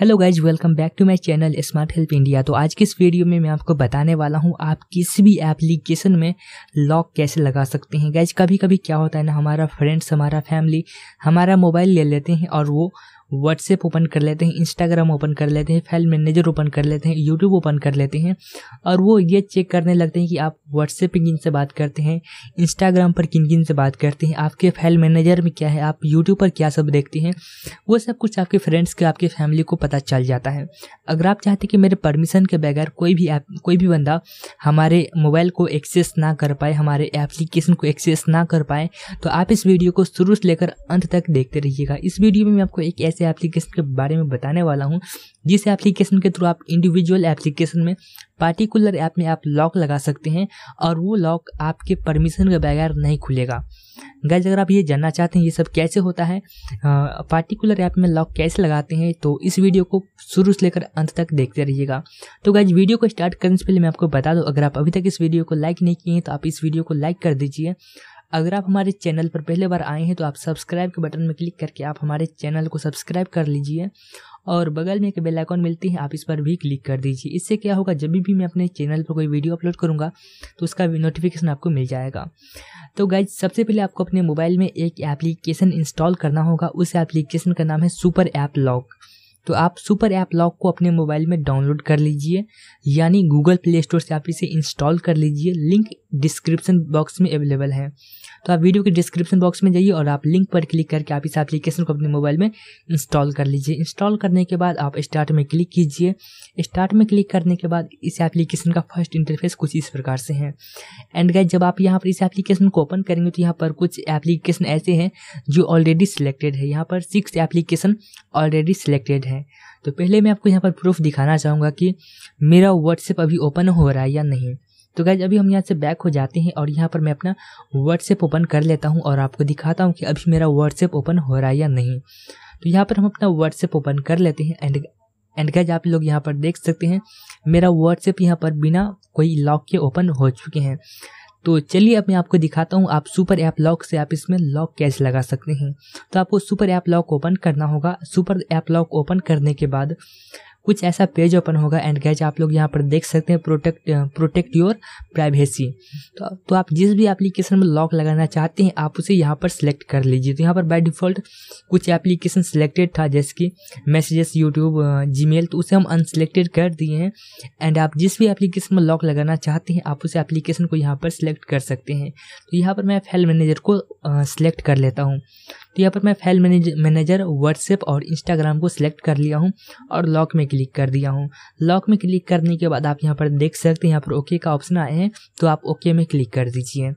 hello guys welcome back to my channel smart help India तो आज के इस वीडियो में मैं आपको बताने वाला हूं आप किसी भी एप्लीकेशन में लॉक कैसे लगा सकते हैं गाइज कभी कभी क्या होता है ना हमारा फ्रेंड्स हमारा फैमिली हमारा मोबाइल ले लेते हैं और वो व्हाट्सएप ओपन कर लेते हैं इंस्टाग्राम ओपन कर लेते हैं फाइल मैनेजर ओपन कर लेते हैं यूट्यूब ओपन कर लेते हैं और वो ये चेक करने लगते हैं कि आप व्हाट्सएप पर किन से बात करते हैं इंस्टाग्राम पर किन किन से बात करते हैं आपके फाइल मैनेजर में क्या है आप यूट्यूब पर क्या सब देखते हैं वो सब कुछ आपके फ्रेंड्स के आपके फैमिली को पता चल जाता है अगर आप चाहते कि मेरे परमिशन के बगैर कोई भी ऐप कोई भी बंदा हमारे मोबाइल को एक्सेस ना कर पाए हमारे एप्लीकेशन को एक्सेस ना कर पाए तो आप इस वीडियो को शुरू से लेकर अंत तक देखते रहिएगा इस वीडियो में मैं आपको एक ऐसे ऐसे एप्लीकेशन के बारे में बताने वाला हूँ जिस एप्लीकेशन के थ्रू आप इंडिविजुअल एप्लीकेशन में पार्टिकुलर ऐप में आप लॉक लगा सकते हैं और वो लॉक आपके परमिशन के बगैर नहीं खुलेगा गैज अगर आप ये जानना चाहते हैं ये सब कैसे होता है पार्टिकुलर ऐप में लॉक कैसे लगाते हैं तो इस वीडियो को शुरू से लेकर अंत तक देखते रहिएगा तो गैज वीडियो को स्टार्ट करने से पहले मैं आपको बता दूँ अगर आप अभी तक इस वीडियो को लाइक नहीं किए हैं तो आप इस वीडियो को लाइक कर दीजिए अगर आप हमारे चैनल पर पहले बार आए हैं तो आप सब्सक्राइब के बटन में क्लिक करके आप हमारे चैनल को सब्सक्राइब कर लीजिए और बगल में एक बेल आइकॉन मिलती है आप इस पर भी क्लिक कर दीजिए इससे क्या होगा जब भी मैं अपने चैनल पर कोई वीडियो अपलोड करूँगा तो उसका नोटिफिकेशन आपको मिल जाएगा तो गाइज सबसे पहले आपको अपने मोबाइल में एक एप्लीकेशन इंस्टॉल करना होगा उस एप्लीकेशन का नाम है सुपर ऐप लॉक तो आप सुपर ऐप लॉक को अपने मोबाइल में डाउनलोड कर लीजिए यानी गूगल प्ले स्टोर से आप इसे इंस्टॉल कर लीजिए लिंक डिस्क्रिप्शन बॉक्स में अवेलेबल है तो आप वीडियो के डिस्क्रिप्शन बॉक्स में जाइए और आप लिंक पर क्लिक करके आप इस एप्लीकेशन को अपने मोबाइल में इंस्टॉल कर लीजिए इंस्टॉल करने के बाद आप स्टार्ट में क्लिक कीजिए स्टार्ट में क्लिक करने के बाद इस एप्लीकेशन का फर्स्ट इंटरफेस कुछ इस प्रकार से है एंड गाइज जब आप यहाँ पर इस एप्लीकेशन को ओपन करेंगे तो यहाँ पर कुछ एप्लीकेशन ऐसे हैं जो ऑलरेडी सिलेक्टेड है यहाँ पर सिक्स एप्लीकेशन ऑलरेडी सिलेक्टेड है तो पहले मैं आपको यहाँ पर प्रूफ दिखाना चाहूँगा कि मेरा व्हाट्सएप अभी ओपन हो रहा है या नहीं तो गैज अभी हम यहाँ से बैक हो जाते हैं और यहाँ पर मैं अपना व्हाट्सएप ओपन कर लेता हूँ और आपको दिखाता हूँ कि अभी मेरा व्हाट्सएप ओपन हो रहा है या नहीं तो यहाँ पर हम अपना व्हाट्सएप ओपन कर लेते हैं एंड एंड गैज आप लोग यहाँ पर देख सकते हैं मेरा व्हाट्सएप यहाँ पर बिना कोई लॉक के ओपन हो चुके हैं तो चलिए अब मैं आपको दिखाता हूँ आप सुपर ऐप लॉक से आप इसमें लॉक कैसे लगा सकते हैं तो आपको सुपर ऐप लॉक ओपन करना होगा सुपर ऐप लॉक ओपन करने के बाद कुछ ऐसा पेज ओपन होगा एंड गैज आप लोग यहाँ पर देख सकते हैं प्रोटेक्ट प्रोटेक्ट योर प्राइवेसी तो, तो आप जिस भी एप्लीकेशन में लॉक लगाना चाहते हैं आप उसे यहाँ पर सिलेक्ट कर लीजिए तो यहाँ पर बाय डिफ़ॉल्ट कुछ एप्लीकेशन सिलेक्टेड था जैसे कि मैसेजेस यूट्यूब जी तो उसे हम अनसिलेक्टेड कर दिए हैं एंड आप जिस भी एप्लीकेशन में लॉक लगाना चाहते हैं आप उस एप्लीकेशन को यहाँ पर सिलेक्ट कर सकते हैं तो यहाँ पर मैं फाइल मैनेजर को सिलेक्ट कर लेता हूँ तो यहाँ पर मैं फाइल मैनेजर व्हाट्सएप और इंस्टाग्राम को सिलेक्ट कर लिया हूँ और लॉक में क्लिक कर दिया हूँ लॉक में क्लिक करने के बाद आप यहाँ पर देख सकते हैं यहाँ पर ओके का ऑप्शन आए हैं तो आप ओके में क्लिक कर दीजिए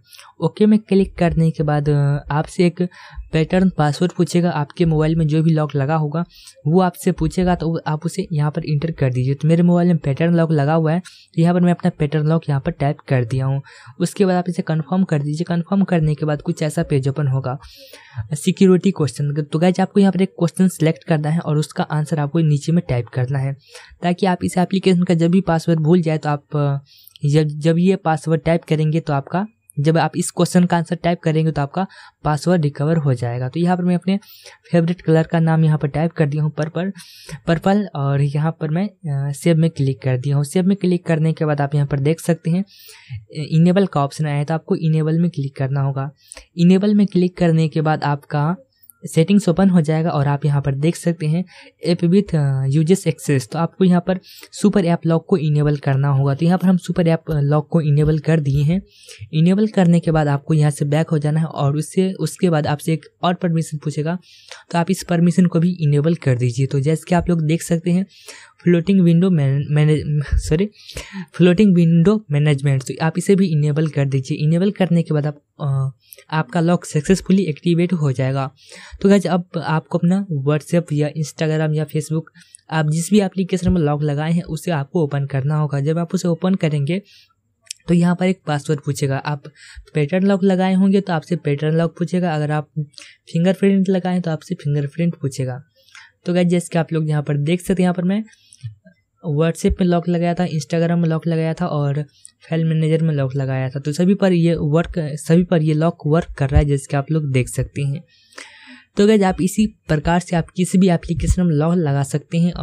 ओके में क्लिक करने के बाद आपसे एक पैटर्न पासवर्ड पूछेगा आपके मोबाइल में जो भी लॉक लगा होगा वो आपसे पूछेगा तो आप उसे यहाँ पर इंटर कर दीजिए तो मेरे मोबाइल में पैटर्न लॉक लगा हुआ है तो यहाँ पर मैं अपना पैटर्न लॉक यहाँ पर टाइप कर दिया हूँ उसके बाद आप इसे कन्फर्म कर दीजिए कन्फर्म करने के बाद कुछ ऐसा पेज ओपन होगा सिक्योरिटी क्वेश्चन तो गैज आपको यहाँ पर एक क्वेश्चन सेलेक्ट करना है और उसका आंसर आपको नीचे में टाइप करना है ताकि आप इस एप्लीकेशन का जब भी पासवर्ड भूल जाए तो आप जब जब ये पासवर्ड टाइप करेंगे तो आपका जब आप इस क्वेश्चन का आंसर टाइप करेंगे तो आपका पासवर्ड रिकवर हो जाएगा तो यहाँ पर मैं अपने फेवरेट कलर का नाम यहाँ पर टाइप कर दिया हूँ पर्पल पर्पल और यहाँ पर मैं सेव में क्लिक कर दिया हूँ सेव में क्लिक करने के बाद आप यहाँ पर देख सकते हैं इनेबल का ऑप्शन आया है तो आपको इनेबल में क्लिक करना होगा इनेबल में क्लिक करने के बाद आपका सेटिंग्स ओपन हो जाएगा और आप यहाँ पर देख सकते हैं एप विथ यूजेस एक्सेस तो आपको यहाँ पर सुपर ऐप लॉक को इनेबल करना होगा तो यहाँ पर हम सुपर ऐप लॉक को इनेबल कर दिए हैं इनेबल करने के बाद आपको यहाँ से बैक हो जाना है और उससे उसके बाद आपसे एक और परमिशन पूछेगा तो आप इस परमिशन को भी इनेबल कर दीजिए तो जैसे कि आप लोग देख सकते हैं floating window manage sorry floating window management तो आप इसे भी इनेबल कर दीजिए इनेबल करने के बाद आप आपका लॉक सक्सेसफुली एक्टिवेट हो जाएगा तो गैज अब आपको अपना व्हाट्सएप या इंस्टाग्राम या फेसबुक आप जिस भी एप्लीकेशन में लॉक लगाए हैं उसे आपको ओपन करना होगा जब आप उसे ओपन करेंगे तो यहाँ पर एक पासवर्ड पूछेगा आप पैटर्न लॉक लगाए होंगे तो आपसे पैटर्न लॉक पूछेगा अगर आप फिंगरप्रिंट लगाएं तो आपसे फिंगरप्रिंट पूछेगा तो गैज जैसे कि आप लोग यहाँ पर देख सकते हैं यहाँ पर मैं व्हाट्सएप में लॉक लगाया था इंस्टाग्राम में लॉक लगाया था और फाइल मैनेजर में लॉक लगाया था तो सभी पर ये वर्क सभी पर ये लॉक वर्क कर रहा है जैसे कि आप लोग देख सकते हैं तो गैज आप इसी प्रकार से आप किसी भी एप्लीकेशन में लॉक लगा सकते हैं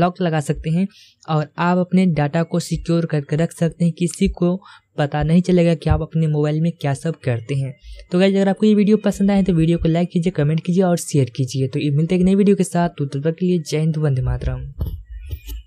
लॉक लगा सकते हैं और आप अपने डाटा को सिक्योर करके रख सकते हैं किसी को पता नहीं चलेगा कि आप अपने मोबाइल में क्या सब करते हैं तो गैज अगर आपको ये वीडियो पसंद आए तो वीडियो को लाइक कीजिए कमेंट कीजिए और शेयर कीजिए तो मिलते एक नई वीडियो के साथ तो तब तक के लिए जय हिंद वंदे मातरम